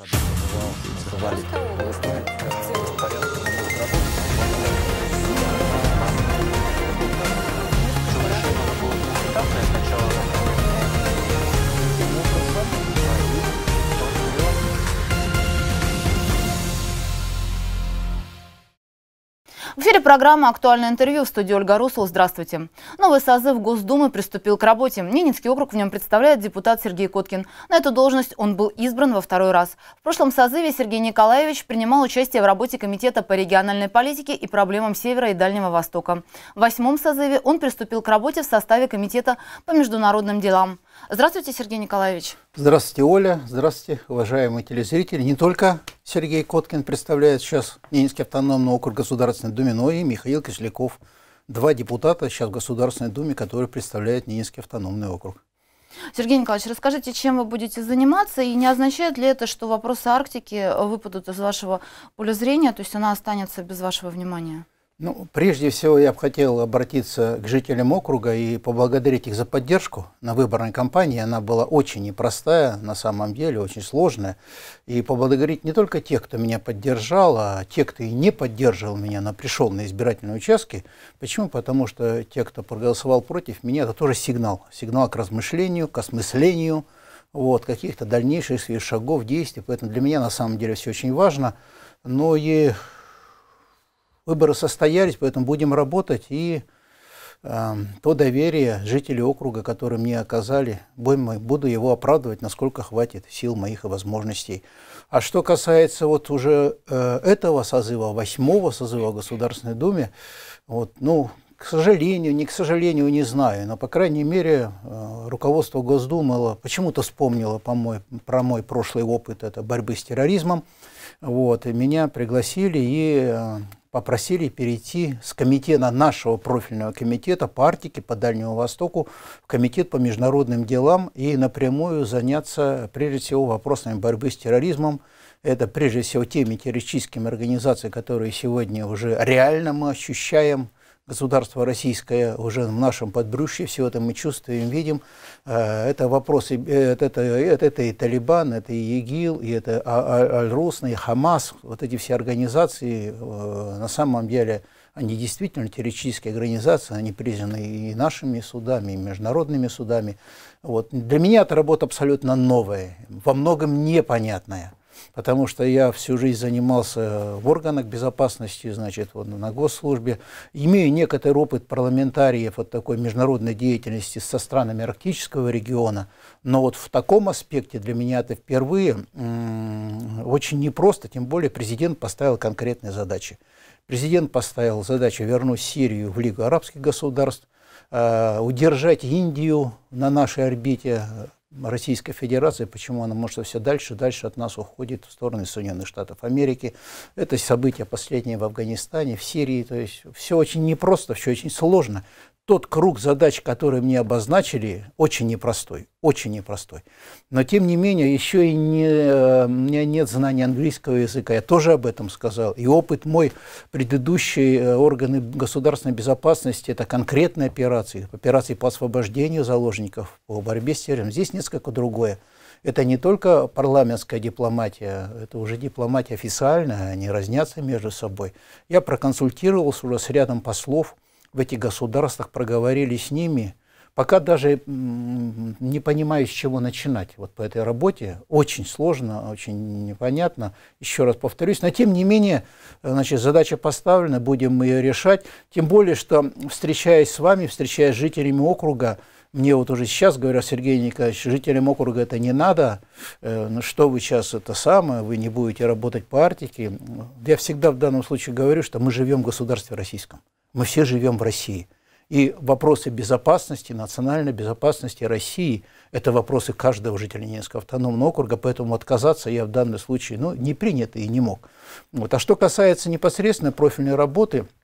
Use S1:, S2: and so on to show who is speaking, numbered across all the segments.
S1: Тогда бывал, эфире программа «Актуальное интервью» в студии Ольга Русул. Здравствуйте. Новый созыв Госдумы приступил к работе. Ненецкий округ в нем представляет депутат Сергей Коткин. На эту должность он был избран во второй раз. В прошлом созыве Сергей Николаевич принимал участие в работе Комитета по региональной политике и проблемам Севера и Дальнего Востока. В восьмом созыве он приступил к работе в составе Комитета по международным делам. Здравствуйте, Сергей Николаевич.
S2: Здравствуйте, Оля. Здравствуйте, уважаемые телезрители. Не только Сергей Коткин представляет сейчас Ненецкий автономный округ Государственной Думы, но и Михаил Кисляков. Два депутата сейчас в Государственной Думе, которые представляют Ненецкий автономный
S1: округ. Сергей Николаевич, расскажите, чем вы будете заниматься, и не означает ли это, что вопросы Арктики выпадут из вашего поля зрения, то есть она останется без вашего внимания?
S2: Ну, прежде всего я бы хотел обратиться к жителям округа и поблагодарить их за поддержку на выборной кампании. Она была очень непростая, на самом деле, очень сложная. И поблагодарить не только тех, кто меня поддержал, а тех, кто и не поддерживал меня, но пришел на избирательные участки. Почему? Потому что те, кто проголосовал против меня, это тоже сигнал. Сигнал к размышлению, к осмыслению, вот, каких-то дальнейших шагов, действий. Поэтому для меня на самом деле все очень важно. Но и Выборы состоялись, поэтому будем работать и э, то доверие жителей округа, которые мне оказали, будем, буду его оправдывать, насколько хватит сил моих и возможностей. А что касается вот уже э, этого созыва, восьмого созыва в Государственной Думе, вот, ну, к сожалению, не к сожалению, не знаю, но, по крайней мере, э, руководство Госдумы почему-то вспомнило по мой, про мой прошлый опыт это борьбы с терроризмом. Вот, и меня пригласили и э, попросили перейти с комитета нашего профильного комитета по Арктике, по Дальнему Востоку, в комитет по международным делам и напрямую заняться прежде всего вопросами борьбы с терроризмом. Это прежде всего теми террористическими организациями, которые сегодня уже реально мы ощущаем – государство российское уже в нашем подбрюшье, все это мы чувствуем, видим. Э, это вопросы, это, это, это и Талибан, это и ИГИЛ, и это а, а, Аль-Русна, и Хамас, вот эти все организации, э, на самом деле, они действительно террористические организации, они признаны и нашими судами, и международными судами. Вот. Для меня эта работа абсолютно новая, во многом непонятная потому что я всю жизнь занимался в органах безопасности, значит, вот на госслужбе. Имею некоторый опыт парламентариев вот такой международной деятельности со странами арктического региона, но вот в таком аспекте для меня это впервые очень непросто, тем более президент поставил конкретные задачи. Президент поставил задачу вернуть Сирию в Лигу арабских государств, э, удержать Индию на нашей орбите, Российской Федерации, почему она может все дальше, дальше от нас уходит в сторону Соединенных Штатов Америки. Это события последние в Афганистане, в Сирии, то есть все очень непросто, все очень сложно тот круг задач, которые мне обозначили, очень непростой, очень непростой. Но тем не менее, еще и не, э, у меня нет знания английского языка, я тоже об этом сказал. И опыт мой, предыдущие э, органы государственной безопасности, это конкретные операции, операции по освобождению заложников, по борьбе с терроризмом. Здесь несколько другое. Это не только парламентская дипломатия, это уже дипломатия официальная, они разнятся между собой. Я проконсультировался уже с рядом послов, в этих государствах, проговорили с ними. Пока даже не понимаю, с чего начинать вот по этой работе. Очень сложно, очень непонятно, еще раз повторюсь. Но тем не менее, значит, задача поставлена, будем мы ее решать. Тем более, что встречаясь с вами, встречаясь с жителями округа, мне вот уже сейчас говорят, Сергей Николаевич, жителям округа это не надо, э, ну что вы сейчас это самое, вы не будете работать по Арктике. Я всегда в данном случае говорю, что мы живем в государстве российском. Мы все живем в России. И вопросы безопасности, национальной безопасности России – это вопросы каждого жителя Ненецкого автономного округа, поэтому отказаться я в данном случае ну, не принято и не мог. Вот. А что касается непосредственно профильной работы –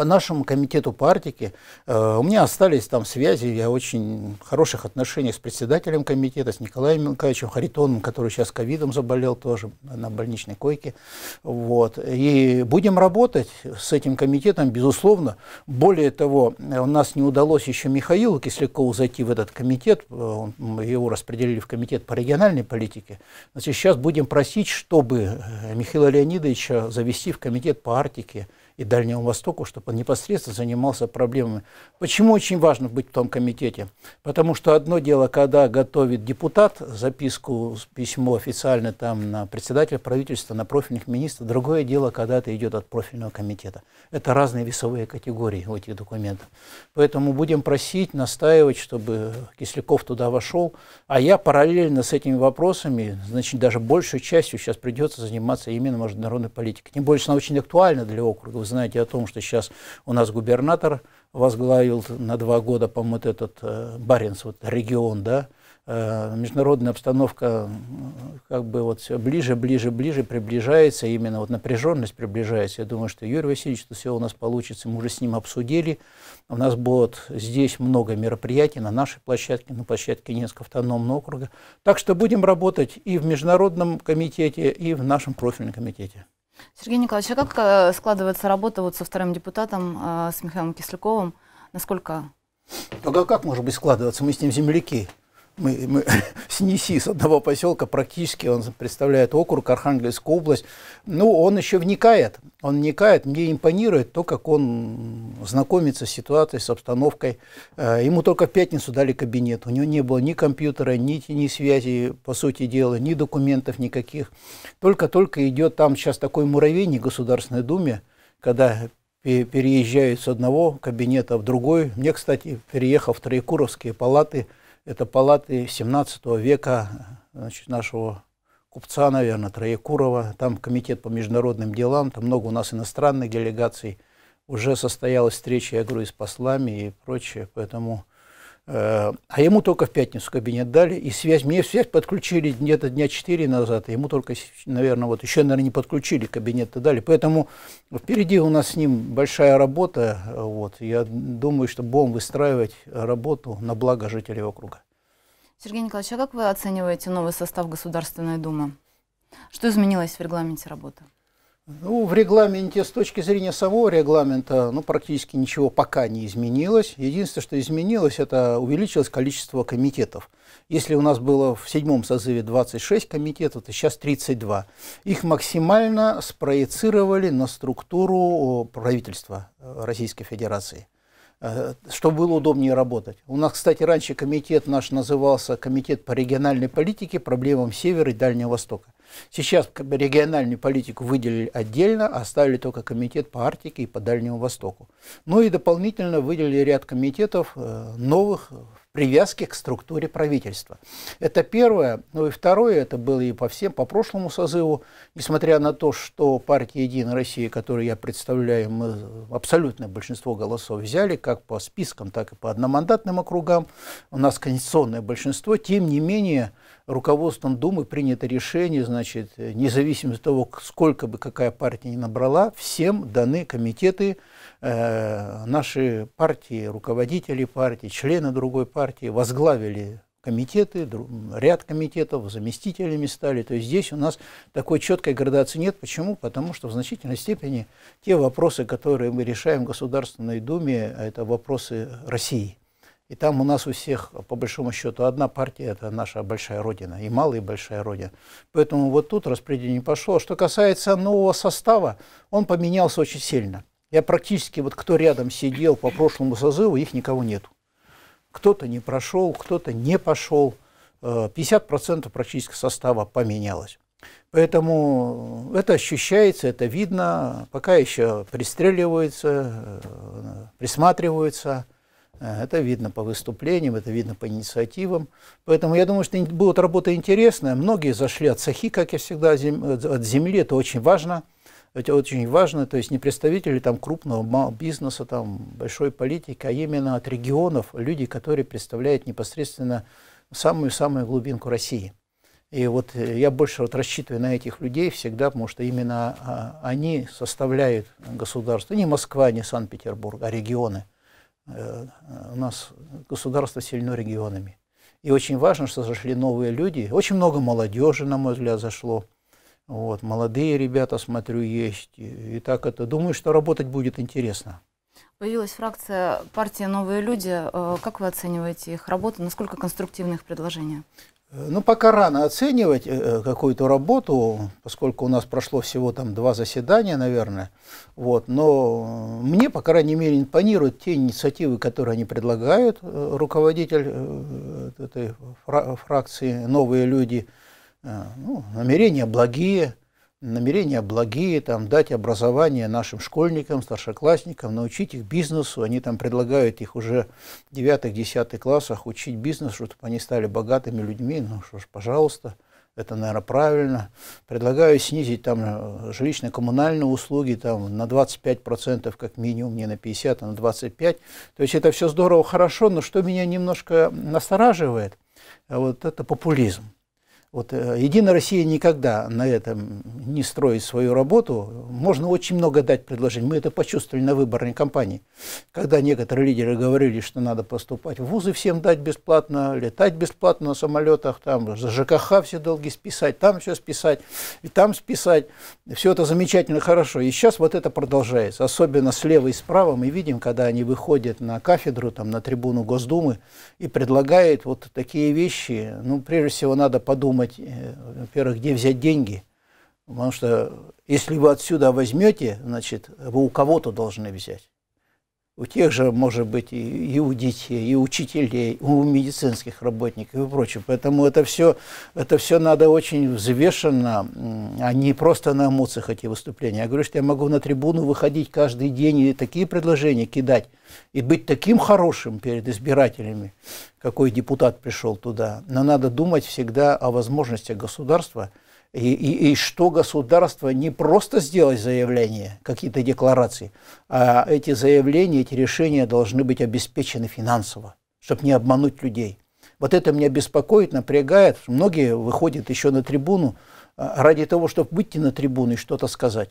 S2: по нашему комитету партики. Э, у меня остались там связи, я очень хороших отношений с председателем комитета, с Николаем Михайловичем Харитоном, который сейчас ковидом заболел тоже на больничной койке. Вот. И будем работать с этим комитетом, безусловно. Более того, у нас не удалось еще Михаилу Кислякову зайти в этот комитет, э, его распределили в комитет по региональной политике. Значит, сейчас будем просить, чтобы э, Михаила Леонидовича завести в комитет по Арктике, и Дальнему Востоку, чтобы он непосредственно занимался проблемами. Почему очень важно быть в том комитете? Потому что одно дело, когда готовит депутат записку, письмо официально там на председателя правительства, на профильных министров, другое дело, когда это идет от профильного комитета. Это разные весовые категории у этих документов. Поэтому будем просить, настаивать, чтобы Кисляков туда вошел. А я параллельно с этими вопросами, значит, даже большую частью сейчас придется заниматься именно международной политикой. Тем более, что она очень актуальна для округа знаете о том, что сейчас у нас губернатор возглавил на два года, по-моему, вот этот э, Баренц, вот регион, да, э, международная обстановка как бы вот все ближе, ближе, ближе приближается, именно вот напряженность приближается. Я думаю, что Юрий Васильевич, что все у нас получится, мы уже с ним обсудили. У нас будет здесь много мероприятий на нашей площадке, на площадке Ненского автономного округа. Так что будем работать и в Международном комитете, и в нашем профильном комитете.
S1: Сергей Николаевич, а как э, складывается работа вот со вторым депутатом, э, с Михаилом Кисляковым? Насколько?
S2: Ну, как может быть складываться? Мы с ним земляки мы, мы снеси с одного поселка, практически он представляет округ, Архангельскую область. Ну, он еще вникает, он вникает, мне импонирует то, как он знакомится с ситуацией, с обстановкой. Э, ему только в пятницу дали кабинет, у него не было ни компьютера, ни, ни связи, по сути дела, ни документов никаких. Только-только идет там сейчас такой муравейник в Государственной Думе, когда переезжают с одного кабинета в другой. Мне, кстати, переехав в Троекуровские палаты – это палаты 17 века значит, нашего купца, наверное, Троекурова. Там комитет по международным делам, там много у нас иностранных делегаций. Уже состоялась встреча, я говорю, и с послами и прочее. Поэтому Э, а ему только в пятницу кабинет дали, и связь, мне связь подключили где-то дня 4 назад, ему только, наверное, вот еще, наверное, не подключили, кабинет и дали. Поэтому впереди у нас с ним большая работа, вот, я думаю, что будем выстраивать работу на благо жителей округа.
S1: Сергей Николаевич, а как вы оцениваете новый состав Государственной Думы? Что изменилось в регламенте работы?
S2: Ну, в регламенте, с точки зрения самого регламента, ну, практически ничего пока не изменилось. Единственное, что изменилось, это увеличилось количество комитетов. Если у нас было в седьмом созыве 26 комитетов, то сейчас 32. Их максимально спроецировали на структуру правительства э, Российской Федерации э, чтобы было удобнее работать. У нас, кстати, раньше комитет наш назывался Комитет по региональной политике, проблемам Севера и Дальнего Востока. Сейчас как бы, региональную политику выделили отдельно, оставили только комитет по Арктике и по Дальнему Востоку. Ну и дополнительно выделили ряд комитетов э, новых в привязке к структуре правительства. Это первое. Ну и второе, это было и по всем, по прошлому созыву. Несмотря на то, что партия «Единая Россия», которую я представляю, мы абсолютное большинство голосов взяли, как по спискам, так и по одномандатным округам. У нас конституционное большинство. Тем не менее, руководством Думы принято решение, значит, независимо от того, сколько бы какая партия ни набрала, всем даны комитеты, э, наши партии, руководители партии, члены другой партии возглавили комитеты, ряд комитетов, заместителями стали. То есть здесь у нас такой четкой градации нет. Почему? Потому что в значительной степени те вопросы, которые мы решаем в Государственной Думе, это вопросы России. И там у нас у всех, по большому счету, одна партия, это наша большая родина, и малая, и большая родина. Поэтому вот тут распределение пошло. Что касается нового состава, он поменялся очень сильно. Я практически, вот кто рядом сидел по прошлому созыву, их никого нет. Кто-то не прошел, кто-то не пошел. 50% э, практически состава поменялось. Поэтому это ощущается, это видно, пока еще пристреливаются, э, присматриваются. Э, это видно по выступлениям, это видно по инициативам. Поэтому я думаю, что будет работа интересная. Многие зашли от Сахи, как я всегда, от земли. Это очень важно. Это очень важно. То есть не представители там, крупного бизнеса, там, большой политики, а именно от регионов, люди, которые представляют непосредственно самую-самую глубинку России. И вот э, я больше вот рассчитываю на этих людей всегда, потому что именно а, они составляют государство. Не Москва, не Санкт-Петербург, а регионы. Э, у нас государство сильно регионами. И очень важно, что зашли новые люди. Очень много молодежи, на мой взгляд, зашло. Вот, молодые ребята, смотрю, есть. И, и так это, думаю, что работать будет интересно.
S1: Появилась фракция партии «Новые люди». Э, как вы оцениваете их работу? Насколько конструктивны их предложения?
S2: Э, ну, пока рано оценивать э, э, какую-то работу, поскольку у нас прошло всего там два заседания, наверное. Вот. Но мне, по крайней мере, импонируют те инициативы, которые они предлагают, руководитель этой фракции «Новые люди». Ну, намерения благие, намерения благие, там, дать образование нашим школьникам, старшеклассникам, научить их бизнесу. Они там предлагают их уже в 9-10 классах учить бизнес, чтобы они стали богатыми людьми. Ну что ж, пожалуйста, это, наверное, правильно. Предлагаю снизить там э, жилищно-коммунальные услуги там, на 25%, как минимум, не на 50%, а на 25%. То есть это все здорово, хорошо, но что меня немножко настораживает, а вот это популизм. Вот э, «Единая Россия» никогда на этом не строит свою работу. Можно очень много дать предложений. Мы это почувствовали на выборной кампании, когда некоторые лидеры говорили, что надо поступать в вузы всем дать бесплатно, летать бесплатно на самолетах, там за ЖКХ все долги списать, там все списать, и там списать. Все это замечательно, хорошо. И сейчас вот это продолжается. Особенно слева и справа мы видим, когда они выходят на кафедру, там, на трибуну Госдумы и предлагают вот такие вещи. Ну, прежде всего, надо подумать, думать, э, во-первых, где взять деньги, потому что если вы отсюда возьмете, значит, вы у кого-то должны взять у тех же, может быть, и, и у детей, и у учителей, у медицинских работников и прочее. Поэтому это все, это все надо очень взвешенно, а не просто на эмоциях эти выступления. Я говорю, что я могу на трибуну выходить каждый день и такие предложения кидать, и быть таким хорошим перед избирателями, какой депутат пришел туда. Но надо думать всегда о возможностях государства – и, и, и что государство не просто сделать заявление, какие-то декларации, а эти заявления, эти решения должны быть обеспечены финансово, чтобы не обмануть людей. Вот это меня беспокоит, напрягает. Многие выходят еще на трибуну а, ради того, чтобы выйти на трибуну и что-то сказать.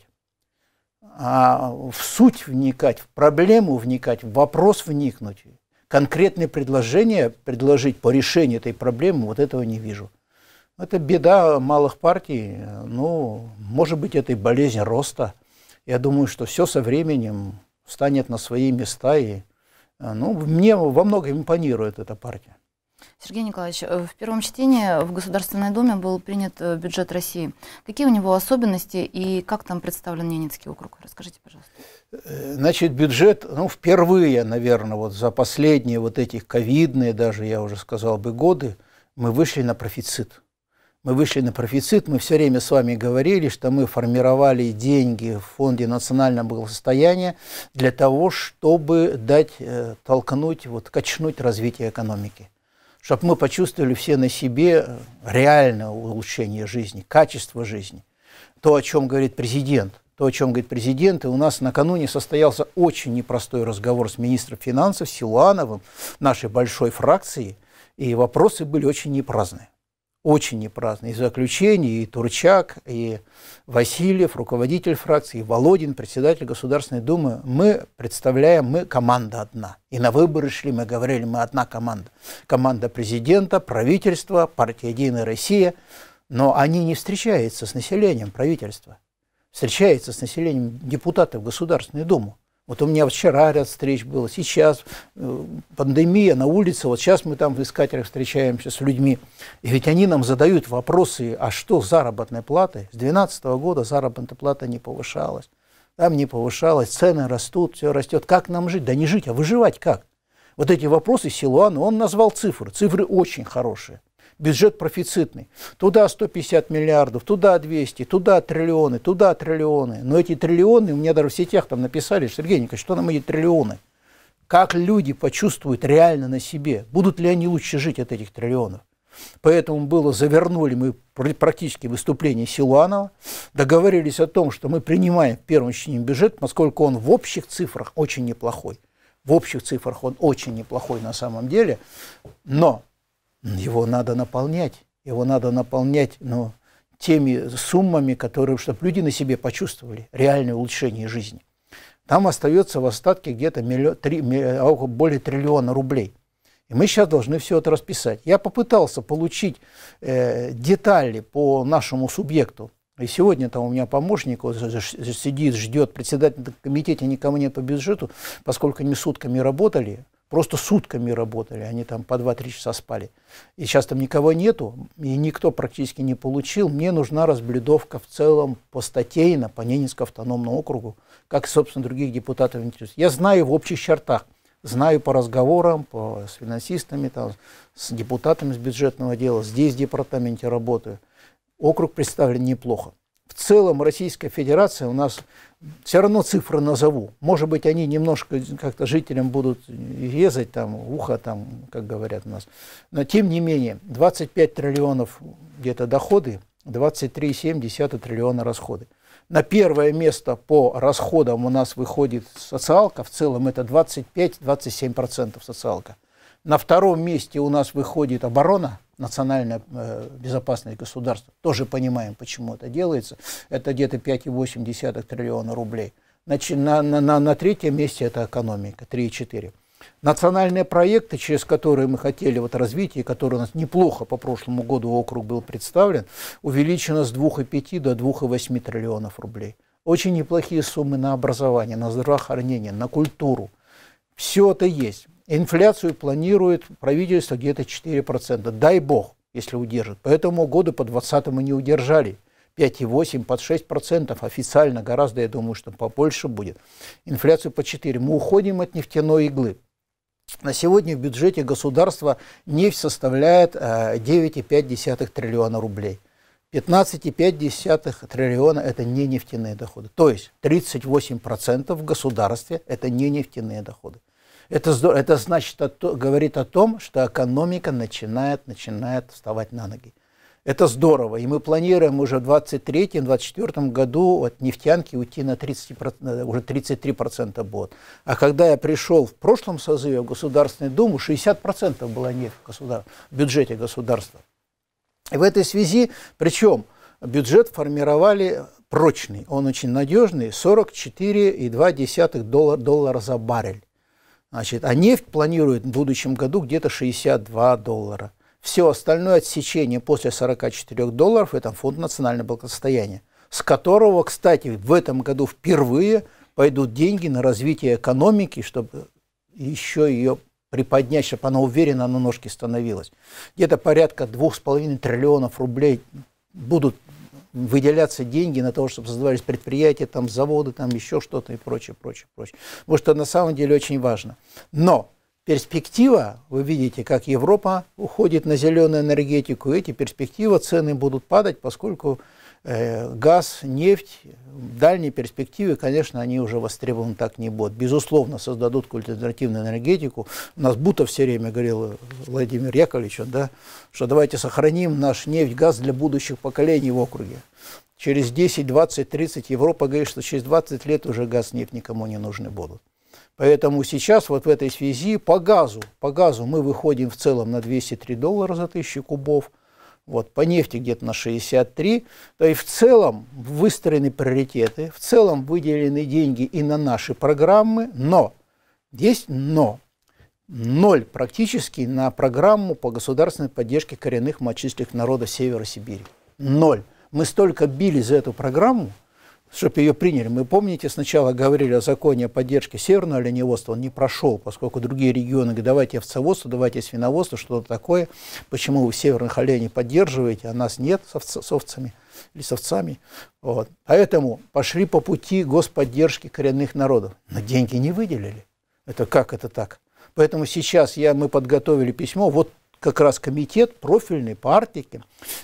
S2: А в суть вникать, в проблему вникать, в вопрос вникнуть, конкретные предложения предложить по решению этой проблемы, вот этого не вижу. Это беда малых партий, ну, может быть, это и болезнь роста. Я думаю, что все со временем встанет на свои места, и ну, мне во многом импонирует эта партия.
S1: Сергей Николаевич, э, в первом чтении в Государственной Думе был принят э, бюджет России. Какие у него особенности и как там представлен Ненецкий округ? Расскажите, пожалуйста.
S2: Э, значит, бюджет, ну, впервые, наверное, вот за последние вот эти ковидные, даже я уже сказал бы, годы, мы вышли на профицит мы вышли на профицит, мы все время с вами говорили, что мы формировали деньги в фонде национального благосостояния для того, чтобы дать, э, толкнуть, вот, качнуть развитие экономики. Чтобы мы почувствовали все на себе э, реальное улучшение жизни, качество жизни. То, о чем говорит президент. То, о чем говорит президент. И у нас накануне состоялся очень непростой разговор с министром финансов Силуановым, нашей большой фракции. И вопросы были очень непраздные очень непраздный. И заключение, и Турчак, и Васильев, руководитель фракции, и Володин, председатель Государственной Думы. Мы представляем, мы команда одна. И на выборы шли, мы говорили, мы одна команда. Команда президента, правительства, партия «Единая Россия». Но они не встречаются с населением правительства. Встречаются с населением депутатов Государственной Думы. Вот у меня вчера ряд встреч было, сейчас э, пандемия на улице, вот сейчас мы там в искателях встречаемся с людьми. И ведь они нам задают вопросы, а что с заработной платой? С 2012 года заработная плата не повышалась. Там не повышалась, цены растут, все растет. Как нам жить? Да не жить, а выживать как? Вот эти вопросы Силуану. он назвал цифры. Цифры очень хорошие бюджет профицитный. Туда 150 миллиардов, туда 200, туда триллионы, туда триллионы. Но эти триллионы, у меня даже в сетях там написали, Сергей Николаевич, что нам эти триллионы? Как люди почувствуют реально на себе? Будут ли они лучше жить от этих триллионов? Поэтому было, завернули мы практически выступление Силуанова, договорились о том, что мы принимаем в первом чтении бюджет, поскольку он в общих цифрах очень неплохой. В общих цифрах он очень неплохой на самом деле, но его надо наполнять. Его надо наполнять ну, теми суммами, которые, чтобы люди на себе почувствовали реальное улучшение жизни. Там остается в остатке где-то миллион, три, миллион, а, более триллиона рублей. И мы сейчас должны все это расписать. Я попытался получить э, детали по нашему субъекту, и сегодня там у меня помощник вот, сидит, ждет председатель комитета никому по бюджету, поскольку они сутками работали, просто сутками работали, они там по 2-3 часа спали. И сейчас там никого нету, и никто практически не получил. Мне нужна разблюдовка в целом по статейно, по Ненецкому автономному округу, как, собственно, других депутатов. Я знаю в общих чертах, знаю по разговорам, по, с финансистами, там, с депутатами с бюджетного дела, здесь в департаменте работаю – округ представлен неплохо. В целом Российская Федерация у нас, все равно цифры назову. Может быть, они немножко как-то жителям будут резать там ухо, там, как говорят у нас. Но тем не менее, 25 триллионов где-то доходы, 23,7 триллиона расходы. На первое место по расходам у нас выходит социалка, в целом это 25-27% социалка. На втором месте у нас выходит оборона – национально э, безопасное государство. Тоже понимаем, почему это делается. Это где-то 5,8 триллиона рублей. Значит, на, на, на на третьем месте это экономика, 3,4. Национальные проекты, через которые мы хотели вот развитие, которое у нас неплохо по прошлому году округ был представлен, увеличено с 2,5 до 2,8 триллионов рублей. Очень неплохие суммы на образование, на здравоохранение, на культуру. Все это есть. Инфляцию планирует правительство где-то 4%. Дай бог, если удержит. Поэтому годы по 20 мы не удержали. 5,8 под 6% официально гораздо, я думаю, что побольше будет. Инфляцию по 4. Мы уходим от нефтяной иглы. На сегодня в бюджете государства нефть составляет 9,5 э, триллиона рублей. 15,5 триллиона – это не нефтяные доходы. То есть 38% в государстве – это не нефтяные доходы. Это, здорово. это значит, это говорит о том, что экономика начинает, начинает вставать на ноги. Это здорово. И мы планируем уже в 2023-2024 году от нефтянки уйти на 30%, уже 33% будет. А когда я пришел в прошлом созыве в Государственную Думу, 60% была нефть в, в бюджете государства. И в этой связи, причем бюджет формировали прочный, он очень надежный, 44,2 доллара, доллара за баррель. Значит, а нефть планирует в будущем году где-то 62 доллара. Все остальное отсечение после 44 долларов – это фонд национального благосостояния, с которого, кстати, в этом году впервые пойдут деньги на развитие экономики, чтобы еще ее приподнять, чтобы она уверенно на ножки становилась. Где-то порядка 2,5 триллионов рублей будут выделяться деньги на то, чтобы создавались предприятия, там, заводы, там, еще что-то и прочее, прочее, прочее. Потому что на самом деле очень важно. Но перспектива, вы видите, как Европа уходит на зеленую энергетику, эти перспективы, цены будут падать, поскольку Э, газ, нефть, в дальней перспективе, конечно, они уже востребованы так не будут. Безусловно, создадут альтернативную энергетику. У нас будто все время говорил, Владимир Яковлевич, да, что давайте сохраним наш нефть, газ для будущих поколений в округе. Через 10, 20, 30 Европа говорит, что через 20 лет уже газ, нефть никому не нужны будут. Поэтому сейчас вот в этой связи по газу, по газу мы выходим в целом на 203 доллара за тысячу кубов – вот, по нефти где-то на 63. То есть в целом выстроены приоритеты, в целом выделены деньги и на наши программы, но есть но. Ноль практически на программу по государственной поддержке коренных мочистых народов Севера Сибири. Ноль. Мы столько били за эту программу, чтобы ее приняли. Мы, помните, сначала говорили о законе о поддержке северного оленеводства, он не прошел, поскольку другие регионы говорят, давайте овцеводство, давайте свиноводство, что-то такое. Почему вы северных оленей поддерживаете, а нас нет с, овц, с овцами или с овцами? Вот. Поэтому пошли по пути господдержки коренных народов, но деньги не выделили. Это как это так? Поэтому сейчас я, мы подготовили письмо, вот как раз комитет профильной по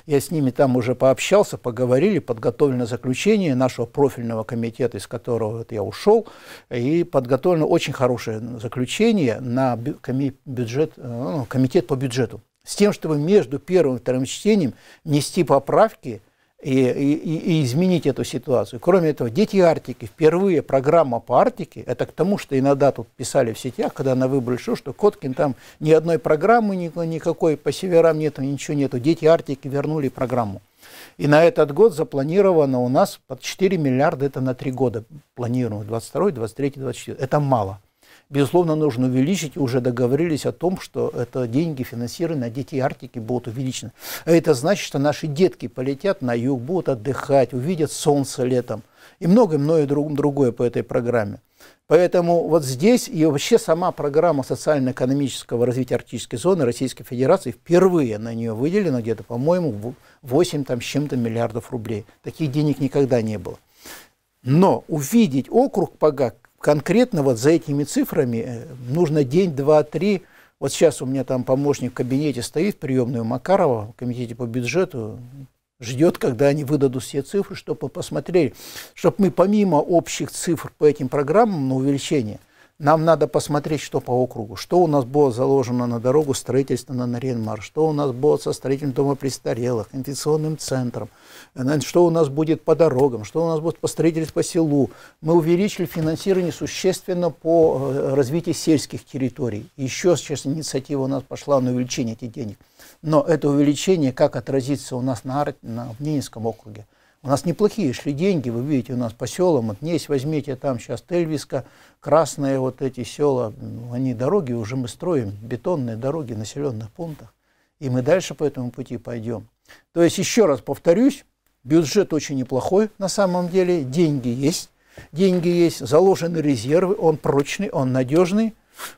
S2: Я с ними там уже пообщался, поговорили, подготовлено заключение нашего профильного комитета, из которого вот я ушел, и подготовлено очень хорошее заключение на бюджет, э, ну, комитет по бюджету с тем, чтобы между первым и вторым чтением нести поправки и, и, и изменить эту ситуацию. Кроме этого, дети Арктики, впервые программа по Арктике, это к тому, что иногда тут писали в сетях, когда на выборы шел, что Коткин там ни одной программы никакой по северам нету, ничего нету. Дети Арктики вернули программу. И на этот год запланировано у нас под 4 миллиарда, это на 3 года планируем, 22, 23, 24. Это мало. Безусловно, нужно увеличить. Уже договорились о том, что это деньги, финансирование на детей Арктики будут увеличены. А это значит, что наши детки полетят на юг, будут отдыхать, увидят солнце летом. И многое-многое другое по этой программе. Поэтому вот здесь и вообще сама программа социально-экономического развития арктической зоны Российской Федерации впервые на нее выделено где-то, по-моему, 8 там, с чем-то миллиардов рублей. Таких денег никогда не было. Но увидеть округ Пагак конкретно вот за этими цифрами э, нужно день, два, три. Вот сейчас у меня там помощник в кабинете стоит, приемную Макарова, в комитете по бюджету, ждет, когда они выдадут все цифры, чтобы посмотрели, чтобы мы помимо общих цифр по этим программам на увеличение, нам надо посмотреть, что по округу, что у нас было заложено на дорогу строительство на Наренмар, что у нас было со строительством дома престарелых, инфекционным центром, э, что у нас будет по дорогам, что у нас будет по строительству по селу. Мы увеличили финансирование существенно по э, развитию сельских территорий. Еще сейчас инициатива у нас пошла на увеличение этих денег. Но это увеличение как отразится у нас на, на Мнининском округе – у нас неплохие шли деньги, вы видите, у нас по селам, вот есть, возьмите там сейчас Тельвиска, красные вот эти села, ну, они дороги уже мы строим, бетонные дороги в населенных пунктах, и мы дальше по этому пути пойдем. То есть, еще раз повторюсь, бюджет очень неплохой на самом деле, деньги есть, деньги есть, заложены резервы, он прочный, он надежный,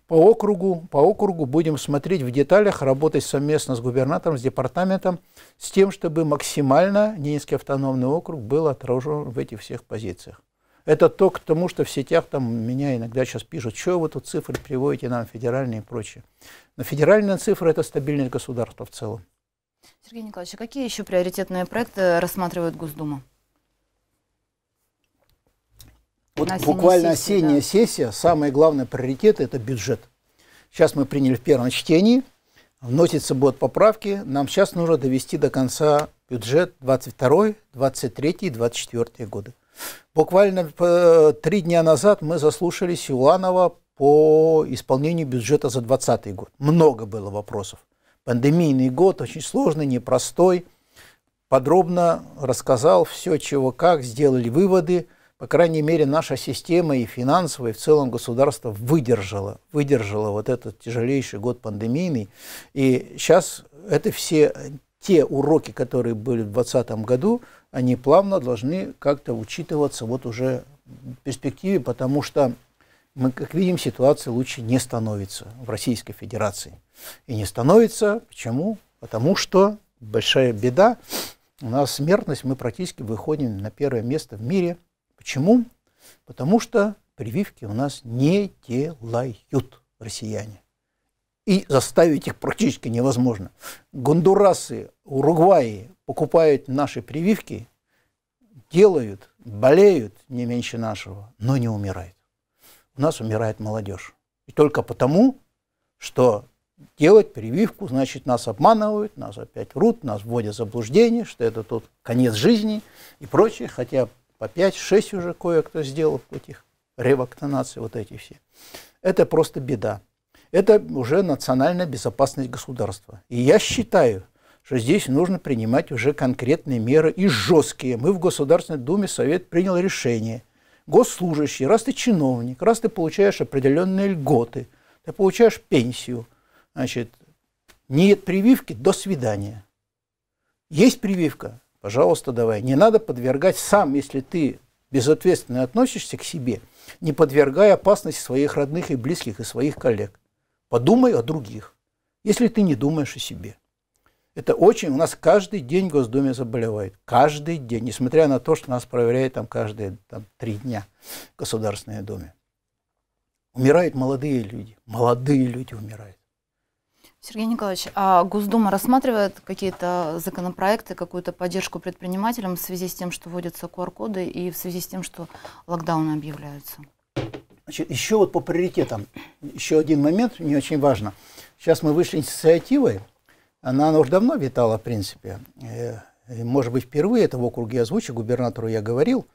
S2: по округу, по округу будем смотреть в деталях, работать совместно с губернатором, с департаментом, с тем, чтобы максимально Ненецкий автономный округ был отражен в этих всех позициях. Это то к тому, что в сетях там меня иногда сейчас пишут, что вы тут цифры приводите нам, федеральные и прочее. Но федеральная цифра это стабильность государства в целом.
S1: Сергей Николаевич, а какие еще приоритетные проекты рассматривает Госдума? Вот осенняя буквально сессии, осенняя
S2: да. сессия, самый главный приоритет – это бюджет. Сейчас мы приняли в первом чтении, вносятся будут поправки. Нам сейчас нужно довести до конца бюджет 22, 23 и 24 годы. Буквально э, три дня назад мы заслушали Силанова по исполнению бюджета за 2020 год. Много было вопросов. Пандемийный год, очень сложный, непростой. Подробно рассказал все, чего как, сделали выводы – по крайней мере, наша система и финансовая, и в целом государство выдержала, выдержала вот этот тяжелейший год пандемийный. И сейчас это все те уроки, которые были в 2020 году, они плавно должны как-то учитываться вот уже в перспективе, потому что мы, как видим, ситуация лучше не становится в Российской Федерации. И не становится. Почему? Потому что большая беда. У нас смертность, мы практически выходим на первое место в мире – Почему? Потому что прививки у нас не делают россияне. И заставить их практически невозможно. Гондурасы, Уругваи покупают наши прививки, делают, болеют не меньше нашего, но не умирают. У нас умирает молодежь. И только потому, что делать прививку, значит, нас обманывают, нас опять рут, нас вводят в заблуждение, что это тот конец жизни и прочее, хотя по 5-6 уже кое-кто сделал этих ревакцинаций, вот эти все. Это просто беда. Это уже национальная безопасность государства. И я считаю, что здесь нужно принимать уже конкретные меры и жесткие. Мы в Государственной Думе Совет принял решение. Госслужащий, раз ты чиновник, раз ты получаешь определенные льготы, ты получаешь пенсию, значит, нет прививки, до свидания. Есть прививка, Пожалуйста, давай. Не надо подвергать сам, если ты безответственно относишься к себе, не подвергая опасности своих родных и близких и своих коллег. Подумай о других, если ты не думаешь о себе. Это очень... У нас каждый день в Госдуме заболевает. Каждый день. Несмотря на то, что нас проверяют там каждые там, три дня в Государственной Думе. Умирают молодые люди. Молодые люди умирают.
S1: Сергей Николаевич, а Госдума рассматривает какие-то законопроекты, какую-то поддержку предпринимателям в связи с тем, что вводятся QR-коды и в связи с тем, что локдауны объявляются?
S2: Значит, еще вот по приоритетам, еще один момент, не очень важно. Сейчас мы вышли с инициативой, она, она уже давно витала, в принципе, э, Э, может быть, впервые это в округе озвучу, губернатору я говорил.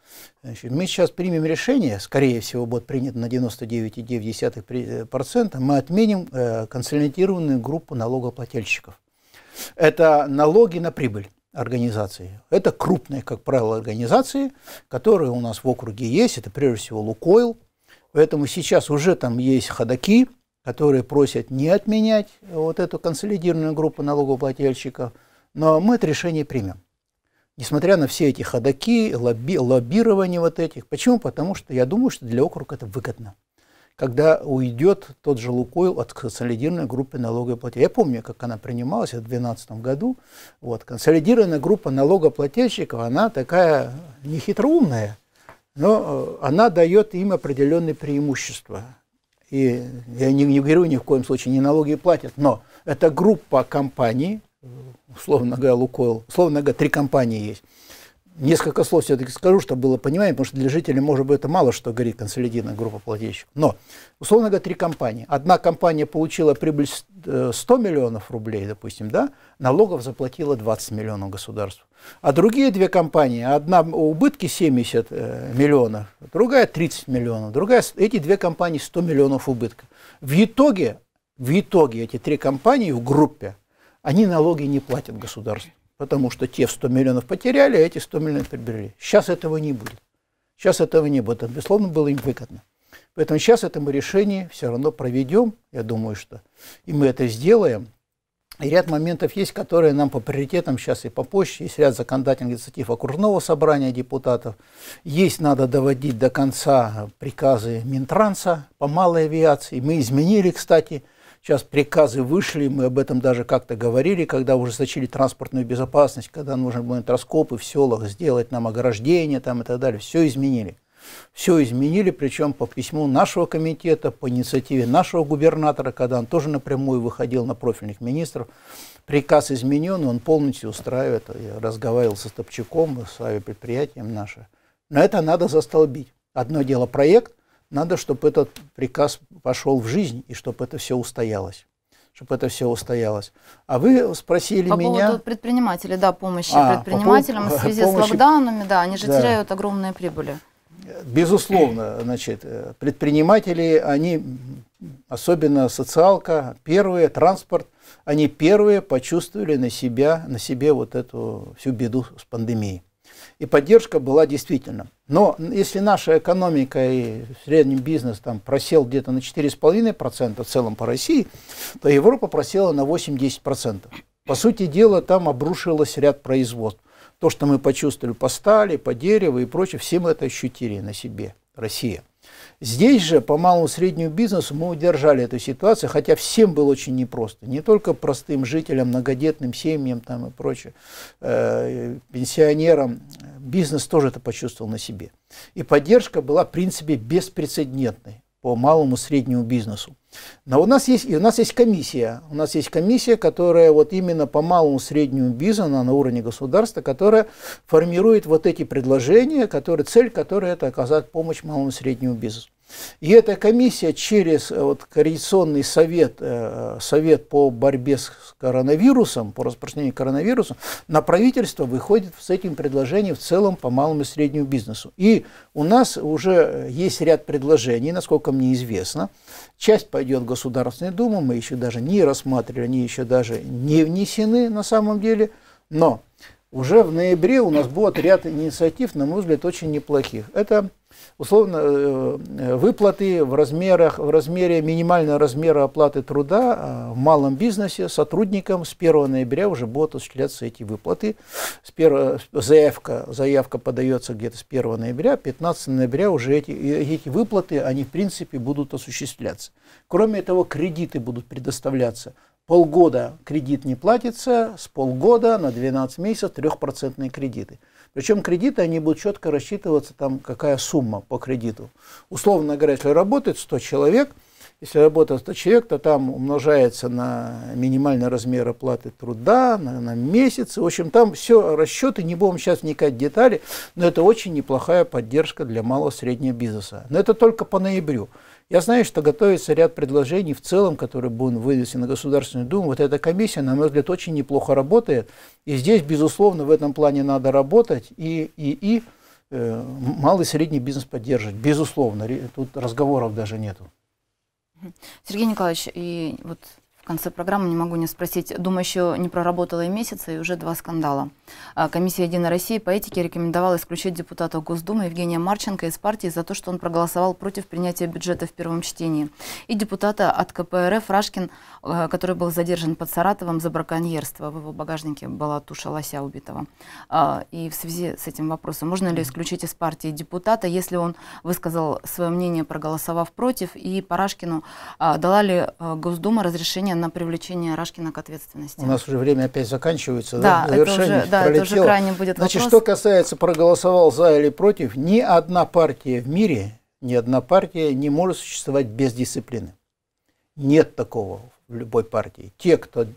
S2: Значит, мы сейчас примем решение, скорее всего, будет принято на 99,9%, э, мы отменим э, консолидированную группу налогоплательщиков. Это налоги на прибыль организации. Это крупные, как правило, организации, которые у нас в округе есть. Это прежде всего Лукойл. Поэтому сейчас уже там есть ходаки, которые просят не отменять вот эту консолидированную группу налогоплательщиков – но мы это решение примем. Несмотря на все эти ходаки, лобби, лоббирование вот этих. Почему? Потому что я думаю, что для округа это выгодно. Когда уйдет тот же Лукойл от консолидированной группы налогоплательщиков. Я помню, как она принималась в 2012 году. Вот, консолидированная группа налогоплательщиков, она такая нехитроумная, но э, она дает им определенные преимущества. И я не, не говорю ни в коем случае, не налоги платят, но это группа компаний, условно говоря, Лукойл, условно говоря, три компании есть. Несколько слов все-таки скажу, чтобы было понимание, потому что для жителей, может быть, это мало что говорит консолидированная группа плательщиков. Но, условно говоря, три компании. Одна компания получила прибыль 100 э, миллионов рублей, допустим, да, налогов заплатила 20 миллионов государству. А другие две компании, одна убытки 70 э, миллионов, другая 30 миллионов, другая, эти две компании 100 миллионов убытка. В итоге, в итоге эти три компании в группе – они налоги не платят государству, потому что те в 100 миллионов потеряли, а эти 100 миллионов приобрели. Сейчас этого не будет. Сейчас этого не будет. Это, безусловно, было им выгодно. Поэтому сейчас это мы решение все равно проведем, я думаю, что и мы это сделаем. И ряд моментов есть, которые нам по приоритетам сейчас и попозже. Есть ряд законодательных инициатив окружного собрания депутатов. Есть, надо доводить до конца приказы Минтранса по малой авиации. Мы изменили, кстати, Сейчас приказы вышли, мы об этом даже как-то говорили, когда уже ужесточили транспортную безопасность, когда нужно будет раскопы в селах сделать, нам ограждение там и так далее. Все изменили. Все изменили, причем по письму нашего комитета, по инициативе нашего губернатора, когда он тоже напрямую выходил на профильных министров. Приказ изменен, он полностью устраивает. Я разговаривал со Стопчаком, с авиапредприятием наше. Но это надо застолбить. Одно дело проект – надо, чтобы этот приказ пошел в жизнь и чтобы это все устоялось чтобы это все устоялось. А вы спросили по меня... По поводу
S1: предпринимателей, да, помощи а, предпринимателям по в связи помощи... с локдаунами, да, они же да. теряют огромные прибыли.
S2: Безусловно, значит, э, предприниматели, они, особенно социалка, первые, транспорт, они первые почувствовали на себя, на себе вот эту всю беду с пандемией и поддержка была действительно. Но если наша экономика и средний бизнес там просел где-то на 4,5% в целом по России, то Европа просела на 8-10%. По сути дела, там обрушилось ряд производств. То, что мы почувствовали по стали, по дереву и прочее, все мы это ощутили на себе, Россия. Здесь же по малому среднему бизнесу мы удержали эту ситуацию, хотя всем было очень непросто. Не только простым жителям, многодетным семьям там и прочее, э, пенсионерам. Бизнес тоже это почувствовал на себе. И поддержка была, в принципе, беспрецедентной по малому среднему бизнесу. Но у нас есть, и у нас есть комиссия. У нас есть комиссия, которая вот именно по малому среднему бизнесу на уровне государства, которая формирует вот эти предложения, которые, цель которой это оказать помощь малому среднему бизнесу. И эта комиссия через э, вот, Координационный совет, э, совет по борьбе с коронавирусом, по распространению коронавируса, на правительство выходит с этим предложением в целом по малому и среднему бизнесу. И у нас уже э, есть ряд предложений, насколько мне известно. Часть пойдет в Государственную Думу, мы еще даже не рассматривали, они еще даже не внесены на самом деле. Но уже в ноябре у нас будет ряд инициатив, на мой взгляд, очень неплохих. Это Условно, э, э, выплаты в, размерах, в размере минимального размера оплаты труда э, в малом бизнесе сотрудникам с 1 ноября уже будут осуществляться эти выплаты. С 1, заявка, заявка подается где-то с 1 ноября, 15 ноября уже эти, эти выплаты, они в принципе будут осуществляться. Кроме того, кредиты будут предоставляться полгода кредит не платится, с полгода на 12 месяцев трехпроцентные кредиты. Причем кредиты, они будут четко рассчитываться, там какая сумма по кредиту. Условно говоря, если работает 100 человек, если работает 100 человек, то там умножается на минимальный размер оплаты труда, на, на месяц. В общем, там все расчеты, не будем сейчас вникать в детали, но это очень неплохая поддержка для малого-среднего бизнеса. Но это только по ноябрю. Я знаю, что готовится ряд предложений в целом, которые будут вывести на Государственную Думу. Вот эта комиссия, на мой взгляд, очень неплохо работает. И здесь, безусловно, в этом плане надо работать и, и, и э, малый и средний бизнес поддерживать. Безусловно, тут разговоров даже нету.
S1: Сергей Николаевич, и вот в конце программы не могу не спросить. думаю, еще не проработала и месяца, и уже два скандала. А, комиссия «Единой России» по этике рекомендовала исключить депутата Госдумы Евгения Марченко из партии за то, что он проголосовал против принятия бюджета в первом чтении. И депутата от КПРФ Рашкин, э, который был задержан под Саратовом за браконьерство. В его багажнике была туша лося убитого. А, и в связи с этим вопросом, можно ли исключить из партии депутата, если он высказал свое мнение, проголосовав против, и Парашкину а, дала ли э, Госдума разрешение давление на привлечение Рашкина к ответственности. У
S2: нас уже время опять заканчивается, да, да? Это уже, да, пролетело. это уже крайне будет Значит, вопрос. что касается проголосовал за или против, ни одна партия в мире, ни одна партия не может существовать без дисциплины. Нет такого в любой партии. Те, кто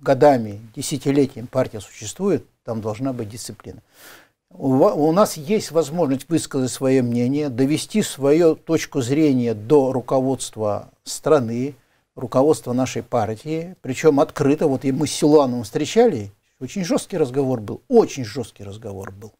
S2: годами, десятилетиями партия существует, там должна быть дисциплина. У нас есть возможность высказать свое мнение, довести свою точку зрения до руководства страны, руководство нашей партии, причем открыто, вот и мы с Силуановым встречали, очень жесткий разговор был, очень жесткий разговор был.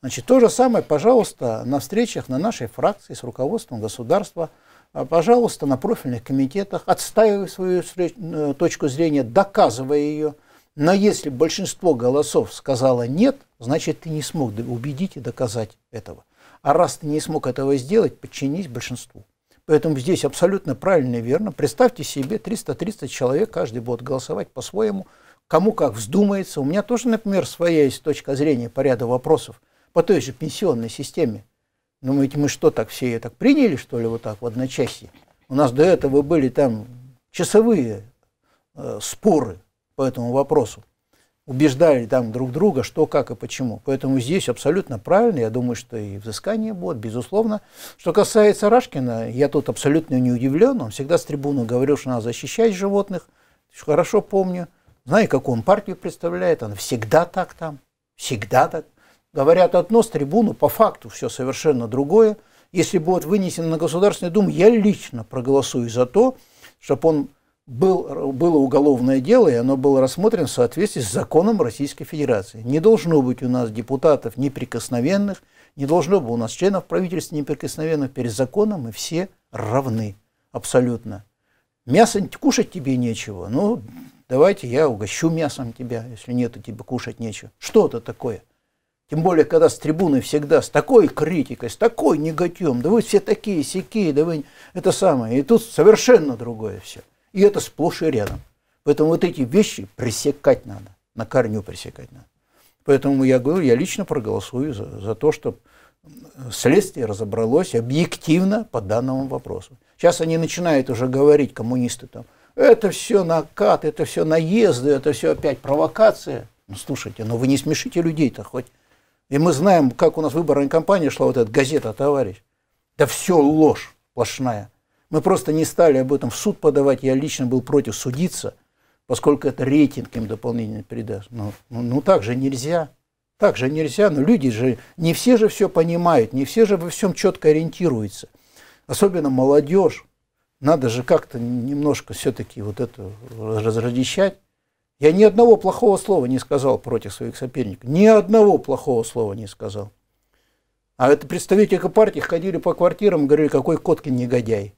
S2: Значит, то же самое, пожалуйста, на встречах на нашей фракции с руководством государства, а, пожалуйста, на профильных комитетах, отстаивая свою э, точку зрения, доказывая ее. Но если большинство голосов сказало «нет», значит, ты не смог убедить и доказать этого. А раз ты не смог этого сделать, подчинись большинству. Поэтому здесь абсолютно правильно и верно. Представьте себе 300-300 человек, каждый будет голосовать по-своему, кому как вздумается. У меня тоже, например, своя есть точка зрения по ряду вопросов по той же пенсионной системе. Ну, Думаете, мы что, так все ее так приняли, что ли, вот так в одночасье? У нас до этого были там часовые э, споры по этому вопросу убеждали там друг друга, что, как и почему. Поэтому здесь абсолютно правильно, я думаю, что и взыскание будет, безусловно. Что касается Рашкина, я тут абсолютно не удивлен, он всегда с трибуны говорил, что надо защищать животных, хорошо помню. Знаю, какую он партию представляет, он всегда так там, всегда так. Говорят одно с трибуны, по факту все совершенно другое. Если будет вынесено на Государственную Думу, я лично проголосую за то, чтобы он был, было уголовное дело, и оно было рассмотрено в соответствии с законом Российской Федерации. Не должно быть у нас депутатов неприкосновенных, не должно быть у нас членов правительства неприкосновенных. Перед законом мы все равны абсолютно. Мясо кушать тебе нечего, ну давайте я угощу мясом тебя, если нет, тебе кушать нечего. Что это такое? Тем более, когда с трибуны всегда с такой критикой, с такой негативом, да вы все такие, сякие, да вы это самое. И тут совершенно другое все. И это сплошь и рядом. Поэтому вот эти вещи пресекать надо, на корню пресекать надо. Поэтому я говорю, я лично проголосую за, за то, чтобы следствие разобралось объективно по данному вопросу. Сейчас они начинают уже говорить, коммунисты там, это все накат, это все наезды, это все опять провокация. Ну, слушайте, ну вы не смешите людей-то хоть. И мы знаем, как у нас выборная кампания шла, вот эта газета «Товарищ». Да все ложь сплошная. Мы просто не стали об этом в суд подавать. Я лично был против судиться, поскольку это рейтинг им дополнительно передаст. Но, ну, ну так же нельзя. Так же нельзя. Но люди же, не все же все понимают, не все же во всем четко ориентируются. Особенно молодежь. Надо же как-то немножко все-таки вот это разращищать. Я ни одного плохого слова не сказал против своих соперников. Ни одного плохого слова не сказал. А это представители партии ходили по квартирам и говорили, какой Коткин негодяй.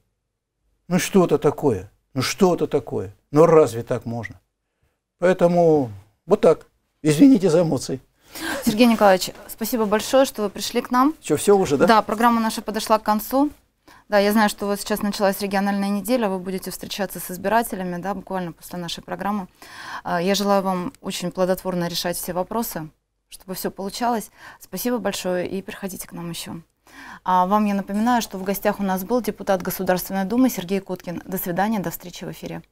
S2: Ну что это такое? Ну что это такое? Ну разве так можно? Поэтому вот так. Извините за эмоции.
S1: Сергей Николаевич, спасибо большое, что вы пришли к нам.
S2: Что, все уже, да? Да,
S1: программа наша подошла к концу. Да, я знаю, что у вас сейчас началась региональная неделя, вы будете встречаться с избирателями, да, буквально после нашей программы. А, я желаю вам очень плодотворно решать все вопросы, чтобы все получалось. Спасибо большое и приходите к нам еще. А вам я напоминаю, что в гостях у нас был депутат Государственной Думы Сергей Коткин. До свидания, до встречи в эфире.